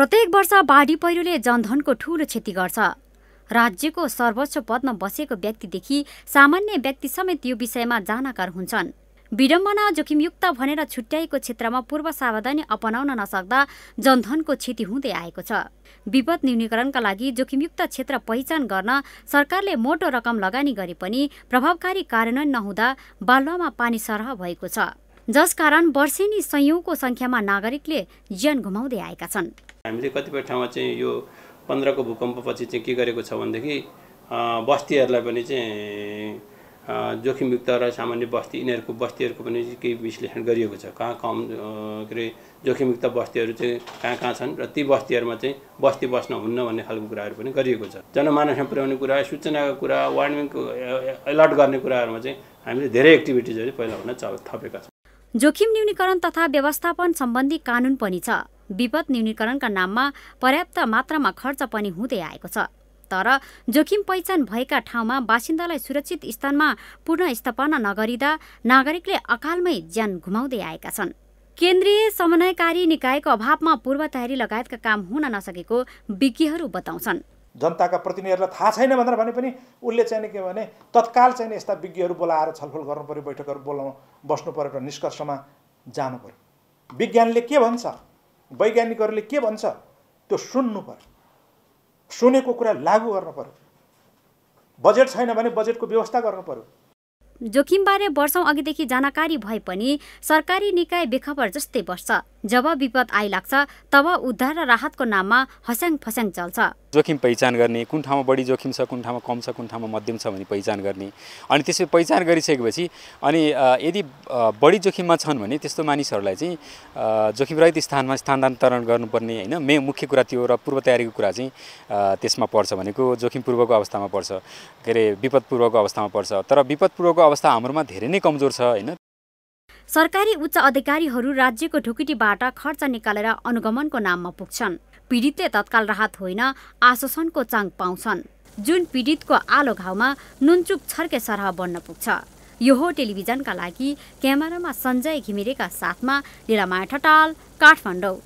प्रत्येक वर्ष बाढी पहिरोले जनधनको ठूलो क्षति गर्छ राज्यको सर्वोच्च पदमा बसेको व्यक्तिदेखि सामान्य व्यक्ति समेत यो विषयमा जानकार हुन्छन् विडम्बना जोखिमयुक्त भनेर छुट्याएको क्षेत्रमा पूर्व सावधानी अपनाउन नसक्दा जनधनको क्षति हुँदै आएको छ विपद न्यूनीकरणका लागि जोखिमयुक्त क्षेत्र पहिचान गर्न सरकारले मोटो रकम लगानी गरे पनि प्रभावकारी कार्यान्वयन नहुँदा बालुवामा पानी सरह भएको छ जसकारण वर्षेनी सयौँको सङ्ख्यामा नागरिकले ज्यान गुमाउँदै आएका छन् हामीले कतिपय ठाउँमा चाहिँ यो पन्ध्रको भूकम्पपछि चाहिँ के गरेको छ भनेदेखि बस्तीहरूलाई पनि चाहिँ जोखिमयुक्त र सामान्य बस्ती यिनीहरूको बस्तीहरूको पनि केही विश्लेषण गरिएको छ कहाँ कम के अरे जोखिमयुक्त बस्तीहरू चाहिँ कहाँ कहाँ छन् र ती बस्तीहरूमा चाहिँ बस्ती बस्न हुन्न भन्ने खालको कुराहरू पनि गरिएको छ जनमानसमा पुर्याउने कुरा सूचनाको कुरा वार्निङको एलर्ट गर्ने कुराहरूमा चाहिँ हामीले धेरै एक्टिभिटिजहरू पहिला हुन थपेका छौँ जोखिम न्यूनीकरण तथा व्यवस्थापन सम्बन्धी कानून पनि छ विपद न्यूनीकरणका नाममा पर्याप्त मात्रामा खर्च पनि हुँदै आएको छ तर जोखिम पहिचान भएका ठाउँमा बासिन्दालाई सुरक्षित स्थानमा पुनस्थापना नगरिँदा नागरिकले अकालमै ज्यान घुमाउँदै आएका छन् केन्द्रीय समन्वयकारी निकायको अभावमा पूर्व तयारी लगायतका काम हुन नसकेको विज्ञहरू बताउँछन् जनताका प्रतिनिधिहरूलाई थाहा छैन भनेर भने पनि उसले चाहिँ के भने तत्काल चाहिँ यस्ता विज्ञहरू बोलाएर छलफल गर्नु पऱ्यो बैठकहरू बोलाउ बस्नु पऱ्यो र निष्कर्षमा जानु पऱ्यो विज्ञानले के भन्छ वैज्ञानिकहरूले के भन्छ त्यो सुन्नु पऱ्यो सुनेको कुरा लागू गर्नु पऱ्यो बजेट छैन भने बजेटको व्यवस्था गर्नु पऱ्यो जोखिमबारे वर्षौँ अघिदेखि जानकारी भए पनि सरकारी निकाय बेखबर जस्तै बस्छ जब विपद आइलाग्छ तब उद्धार र राहतको नाममा हस्याङ फस्याङ चल्छ जोखिम पहिचान गर्ने कुन ठाउँमा बढी जोखिम छ कुन ठाउँमा कम छ कुन ठाउँमा मध्यम छ भने पहिचान गर्ने अनि त्यसरी पहिचान गरिसकेपछि अनि यदि बढी जोखिममा छन् भने त्यस्तो मानिसहरूलाई चाहिँ जोखिम रहित स्थानमा स्थानान्तरण गर्नुपर्ने होइन मे मुख्य कुरा त्यो र पूर्व तयारीको कुरा चाहिँ त्यसमा पर्छ भनेको जोखिमपूर्वको अवस्थामा पर्छ के अरे विपदपूर्वको अवस्थामा पर्छ तर विपदपूर्वको अवस्था हाम्रोमा धेरै नै कमजोर छ होइन सरकारी उच्च अधिकारीहरू राज्यको ढुकुटीबाट खर्च निकालेर अनुगमनको नाममा पुग्छन् पीडितले तत्काल राहत होइन आश्वासनको चाङ पाउँछन् जुन पीडितको आलो घाउमा नुनचुक छर्के सरह बन्न पुग्छ यो हो टेलिभिजनका लागि क्यामेरामा सञ्जय घिमिरेका साथमा लिलामाया ठटाल काठमाडौँ